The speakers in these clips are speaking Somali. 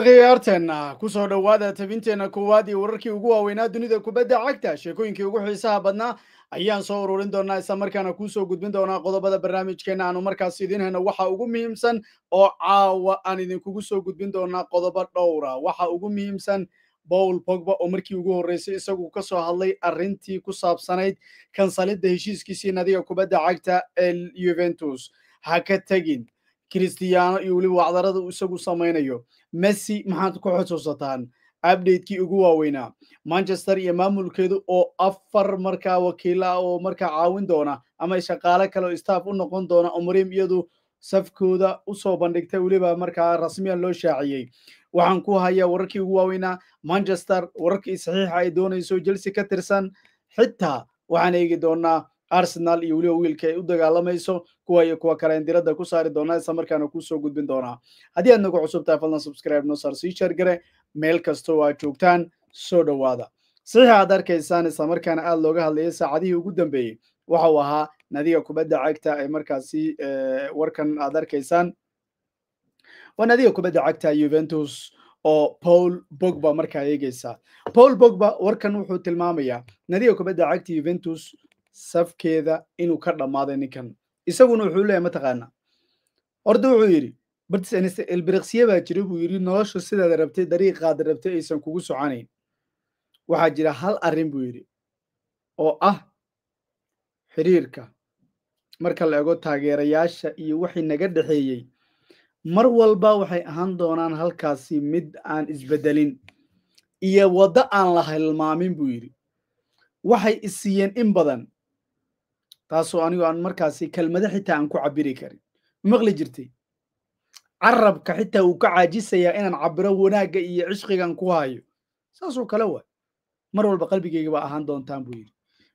khiyaarteenna soo dhowaada tabinteenna koowaad iyo wararkii ugu waaweynaa dunida kubadda cagta sheekooyinkii ugu xiisaha badnaa ayaan soo ururin doonaa kuu soo gudbin doonaa qodobada barnaamijkeena aanu markaas idin heno waxa ugu muhiimsan oo caawa aan idinkugu soo gudbin doonaa qodobo dhowra waxa ugu muhiimsan bowl bogba oo markii ugu horreysay isagu soo hadlay arrintii ku saabsanayd kansalidda heshiiskiisii nadiga kubadda cagta ee juventus ha ka tegin kristiyaano iyo weliba wacdarada uu isagu samaynayo messi maxaad ku xusuusataan abdatekii ugu waaweynaa manchester iyo maamulkeedu oo afar markaa wakiila oo markaa caawin doona ama shaqaale kale oo staff u noqon doona oo mariim iyadu safkooda usoo bandhigtay weliba markaa rasmiyan loo shaaciyey waxaan ku hayaa wararkii ugu waaweynaa manchester wararkii saxiixa ay doonayso jelsi ka tirsan xitaa waxaan eegi doonaa arsenal iyo weliba wiilka ay u dagaalamayso kuwa iyo kuwa kale an diradda ku saari doonaa isla markaana kuusoo gudbin doonaa haddii aad nagu cusub tahay fadlan subscribe no saar sii sheergare meel kastoo aad joogtaan soo dhowaada saxiixa aad arkaysaan isla markaana aad looga hadlayay saacadihii ugu dambeeyey waxa uu ahaa nadiga kubadda cagta ee markaasi warkan aad arkaysaan waa nadiga kubadda cagta yuventus oo paul bogba markaa eegeysa paul bogba warkan wuxuu tilmaamayaa nadiga kubadda cagta yuventus safkeeda inuu ka dhammaaday ninkan isaguna wuxuu leeyahy mataqaanaa horda wuxuu yidhi bartis ilbiriqsiye baa jira buu yidhi noloshu sidaad rabtay dariiqaad rabtay aysan kugu soconayn waxaa jira hal arrin buu yidhi oo ah xiriirka marka la ego taageerayaasha iyo waxay naga dhexeeyey mar walba waxay ahaan doonaan halkaasi mid aan isbedelin iyo waddo aan la hilmaamin buu yidhi waxay isiiyeen in badan taasoo anigoo aan markaasi kelmada xitaa aan ku cabiri karin maqli jirtay carabka xitaa uu ka caajisayaa inaan cabiro wanaagga iyo cishqigan ku hayo saasoo kale wa mar walba qalbigayga baa ahaan doontaan buu yidhi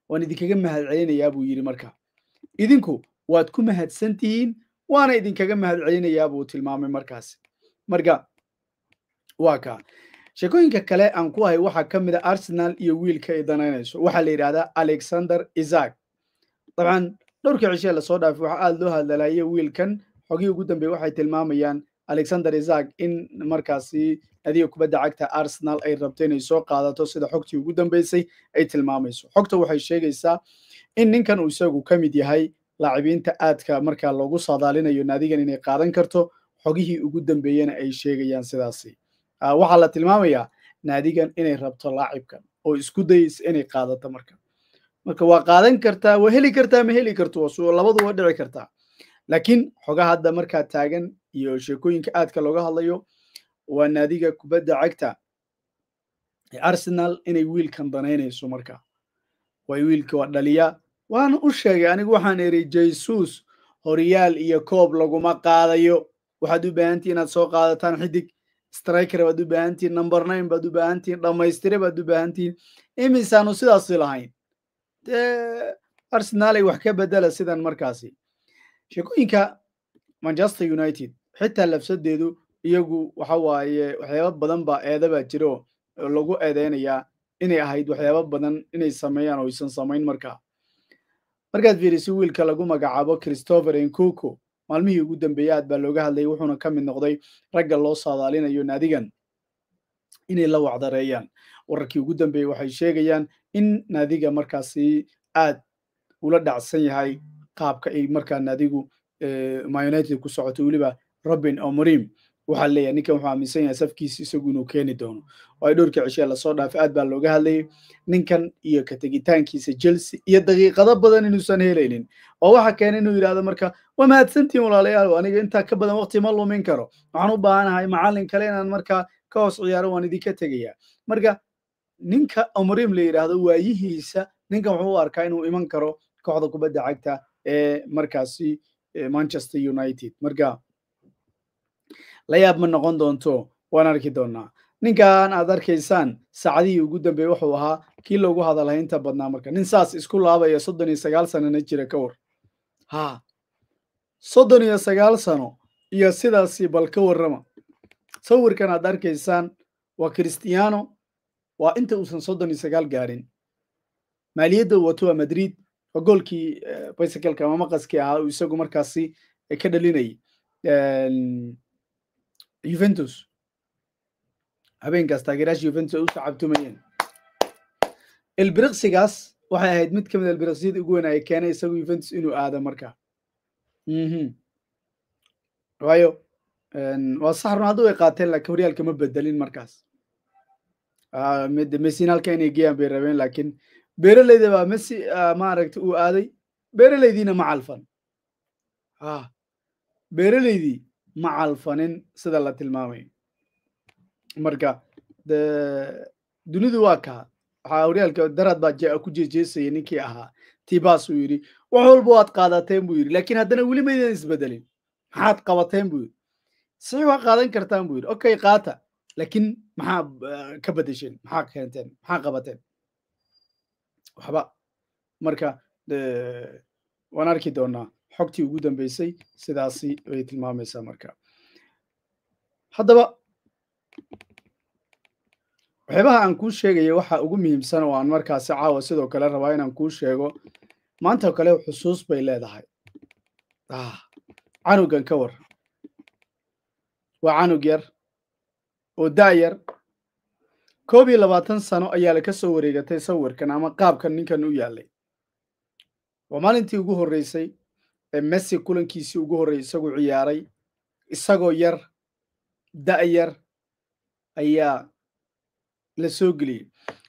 waan idinkaga mahad celinayaa buu yidhi markaa idinku waad ku mahadsan tihiin waana idinkaga mahad celinayaa buu tilmaamay markaasi marka waa kaa sheekooyinka kale aan ku ahay waxaa ka mid a ah arsenal iyo wiilka ay danaynayso waxaa la yidhahdaa alexander isaak dabcan dhowrkii cishe lasoo dhaafay waxa aada loo hadlalaye wiilkan xogihii ugu dambeeye waxay tilmaamayaan alexander isak in markaasi nadiga kubadda cagta arsenal ay rabto inay soo qaadato sida xogtii ugu dambeysay ay tilmaamayso xogta waxay sheegaysaa in ninkan uu isagu ka mid yahay laacibiinta aadka markaa logu saadaalinayo naadigan inay qaadan karto xogihii ugu dambeeyena ay sheegayaan sidaasi ah, waxaa la tilmaamayaa naadigan inay rabto laacibkan oo isku dayaysa inay qaadato marka marka waa qaadan kartaa waa heli kartaa ma heli karto labadu waa dhici kartaa laakiin xogaha hadda markaa taagan iyo sheekooyinka aadka looga hadlayo waa naadiga kubadda cagta ee arsenal inay wiilkan danaynayso marka way wiilka waa dhaliya waana u sheegay anigu waxaan idhi jaysuus horyaal iyo koob laguma qaadayo waxaad u baahantii inaad soo qaadataan xidig striker baad u baahantiin number nine baad u baahantiin dhammaystire baad u baahantiin imisaanu sidaasi lahayn dee arsenalay wax ka bedela sidan markaasi sheekooyinka manchester united xitaa labsadeedu iyagu waxa waaye waxyaaba badan baa eedabaa jira oo lagu eedeynayaa inay ahayd waxyaaba badan inay sameeyaan oo aysan samayn markaa markaad fiiriso wiilka lagu magacaabo christopher encuco maalmihii ugu dambeeyey aad baa looga hadlayay wuxuuna ka mid noqday ragga loo saadaalinayo naadigan inay la wacdareeyaan wararkii ugu dambeeyey waxay sheegayaan in naadiga markaasi aad ula dhacsan yahay qaabka ay markaa naadigu myunited ku socoto weliba robin omorim waxaa leeyahay ninkan wuxuu aaminsan yahay safkiisi isagu inuu keeni doono oo ay dhowrkii cishee lasoo dhaafay aad baa looga hadlayay ninkan iyo ka tegitaankiisa iyo daqiiqado badan inuusan helaynin oo waxa keena inuu yidhahdo marka waa mahadsantiin walaalayaal aniga intaa ka badan waqti ma lumin karo waxaan u baahanahay macallin kale inaan markaa ka hoos ciyaaran waan idinka tegayaa marka ninka omrim la yidhaahdo waayihiisa ninkan wuxuu u arkaa inuu iman karo kooxda kubadda cagta ee markaasi manchester united marka la yaab ma noqon doonto waan arki doonaa ninkan aad arkaysaan saacadihii ugu dambeeye wuxuu ahaa kii loogu inta badnaa marka nin saas isku laabaya soddon iyo sagaal sanona jira ka war ha soddon iyo sagaal sano iyo sidaasi bal ka warrama sawirkan aad arkaysaan waa christiano waa inta uusan soddon iyo sagaal gaarin maaliyadda wato waa madrid oo goolkii eh, bicycleka ama maqaskii ahaa uu isagu markaasi eh, ka dhalinayay ehm, juventus habeenkaas taageerayaasha juventus ay u sacabtumayeen ilbiriqsigaas waxay ahayd mid ka mid albiriqsiyada ah ugu weynaaye keenay isagu juventus inuu aado marka mhm. waayo ehm, waa sax run hadduu qaateen laakiin horyaalka ma bedelin markaas Ah, mesina halka inay geyaan bay rabeen laakiin beeraleyda baa mesi ah, maaragta uu aaday beereleydiina ma calfan ah, beereleydii ma calfanin sida la tilmaamay marka de dunidu waa kaa waxaa horyaalka daraad baa ku jeejeesayay ninkii ahaa tibas uu yidhi wax walba waad qaadateen buu yidhi laakiin haddana weli maydan isbedelin maxaad qabateen buu yidhi sixi waa qaadan kartaan buu yidhi okay qaata laakiin maxaa ka badesheen maxaa keenteen maxaa qabateen waxba marka waan arki doonaa xogtii ugu dambeysay sidaasi bay tilmaamaysaa marka haddaba waxyaabaha aan kuu sheegaya waxa ugu muhiimsan oo aan markaasi caawa sidoo kale rabaa inaan kuu sheego maanta kale xusuus bay leedahay canugan ka war waa canug yar oo daayar koob iyo labaatan sano ayaa la ka wareegatay sawirkan ama qaabkan ninkan u yaallay waa maalintii ugu horreysay ee messi kulankiisii ugu horreeyay isagu ciyaaray isagoo yar da'yar ayaa la soo geliyey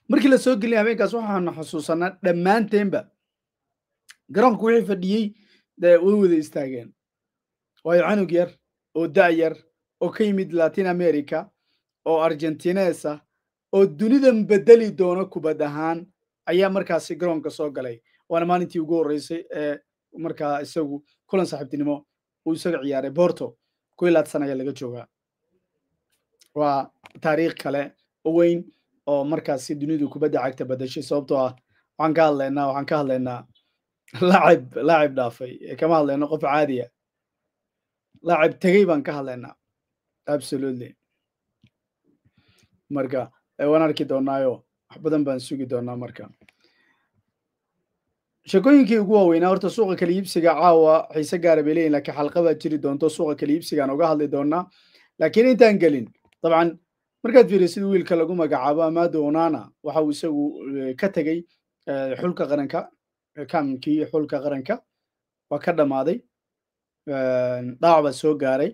markii la soo geliyay habeenkaas waxaanu xusuusanaa dhammaanteenba garoonku wixii fadhiyey dee way wada istaageen waayo canug yar oo da'yar oo ka yimid latin america oo argentines ah oo dunidan bedeli doono kubad ahaan ayaa markaasi garoonka soo galay waana maalintii ugu horreysay ee markaa isagu kulan saaxiibtinimo uu isaga ciyaaray borto ku ilaad san ayaa laga joogaa waa taariikh kale oo weyn oo markaasi dunidu kubadda cagta badashay sababtoo ah waxaan ka hadlaynaa waxaan ka hadlaynaa laacib laacib dhaafay kama hadlayno qof caadiya laacib tegey baan ka hadlaynaa absolutely marka waan arki doonaayo wax badan baan sugi doonaa marka sheekooyinkii ugu waaweynaa horta suuqa kala iibsiga caawa xiise gaara bay leeyihin laakiin xalqa jiri doonto suuqa kala iibsigaan uga hadli doonaa laakiin intaan gelin dabcan markaad fiiriyo sida wiilka lagu magacaabo amado onana waxa uu isagu eh, ka tegey eh, xulka qaranka eh, kamankii xulka qaranka waa ka dhammaaday dhaawac baa soo gaaray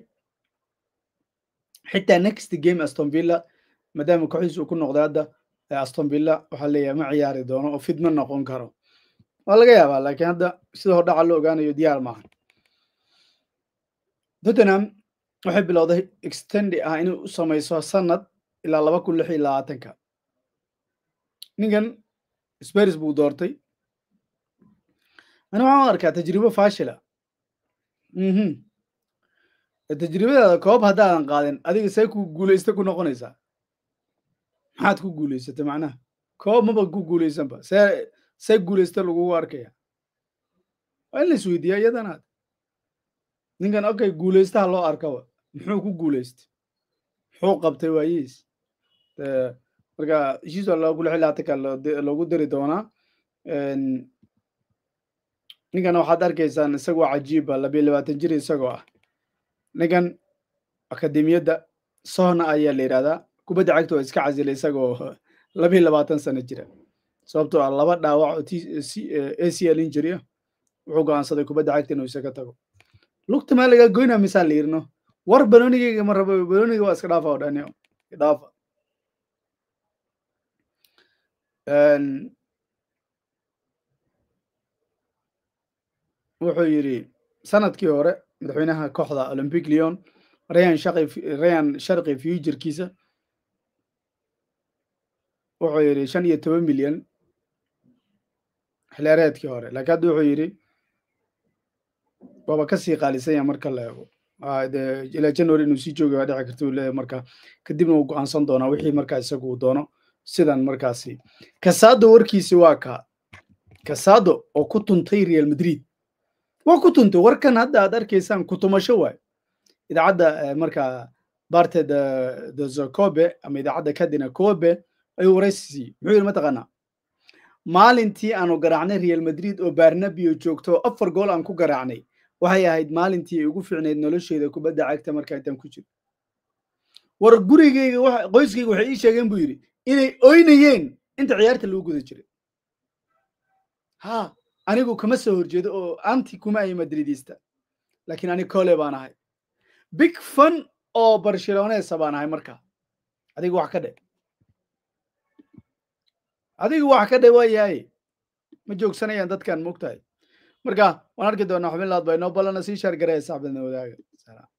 xitaa next game astonvilla maadaama kooxdiis uu ku noqday hadda aston villa waxaa leeyahay ma ciyaari doono oo fidma noqon karo waa laga yaabaa laakiin hadda sida hordhaca loo ogaanayo diyaar maaha tottenham waxay bilowday extendi ah inay u samayso sanad ilaa laba kun lix iyo labaatanka ninkan sparis buu doortay ani waxaan arkaa tajribo fashila ah. mhm. tajribadaada koob haddaadan qaadin adiga see ku guulaysta ku noqonaysaa maxaad ku guulaysatay macnaha koob maba ku guulaysanba see see guulaysta lagugu arkaya waa in lais weydiiyaa iyadan ninkan okay guulaystaha loo arkaba muxuu ku guulaystay muxuu qabtay waayihiis marka heshiis waa loogu lixi laatanka loogu diri doonaa ninkan waxaad arkaysaan isagoo cajiiba labiya labaatan jir isagoo ah ninkan akademiyadda sohna ayaa la yidhahdaa kubadda cagta oo iska casilay isagoo labiyi labaatan sano jira sababto a ah laba dhaawac oo eh, acl injury ah wuxuu go'aansaday kubadda cagta inuu isaga tago lugta maa lagaa goynaa misaa la yirno war banoonigayga ma rabo banooniga waa iska dhaafa oo dhani dhaafa wuxuu yidhi sanadkii hore madaxweynaha kooxda olympic leon rayan sharqi rayan sharqi fiyujirkiisa wuxuu yidhi shan iyo toban milyan xilaareedkii hore laakiin hadda wuxuu yidhi waaba kasii qaalisan yaha marka la eego ah, ila january inuu sii joogi baa dhici karta uu leeyahay marka kadibna uu go'aansan doonaa wixii markaa isagu uu doono sidan markaasi kasado warkiisi waa kaa kasado oo ku tuntay real madrid waa ku tuntay warkan hadda aad arkaysaan kutumasho waayo idaacadda eh, markaa barteda de zacobe ama idaacadda kadina cobe ayuu waraysi siiyey muxuu yidhi mataqaanaa maalintii aanu garaacnay real madrid oo barnabio joogto afar gool aan ku garaacnay waxay ahayd maalintii ay ugu ficnayd nolosheeda kubadda cagta marka intaan ku jiro war gurigeyga qoyskayga waxay ii sheegeen buu yidhi inay oynayeen inta ciyaarta lagu guda jiray ha anigu kama soo horjeedo oo anti kuma ay madridista laakiin ani kole baan ahay big fun oo barcelonesa baan ahay marka adigu wax ka dhe adigu wax ka dhawayaaye ma joogsanayaan dadkan mogtahay marka waan arki doonaa xubin laad baa inoo ballana sii shaar saxbadna wadaaga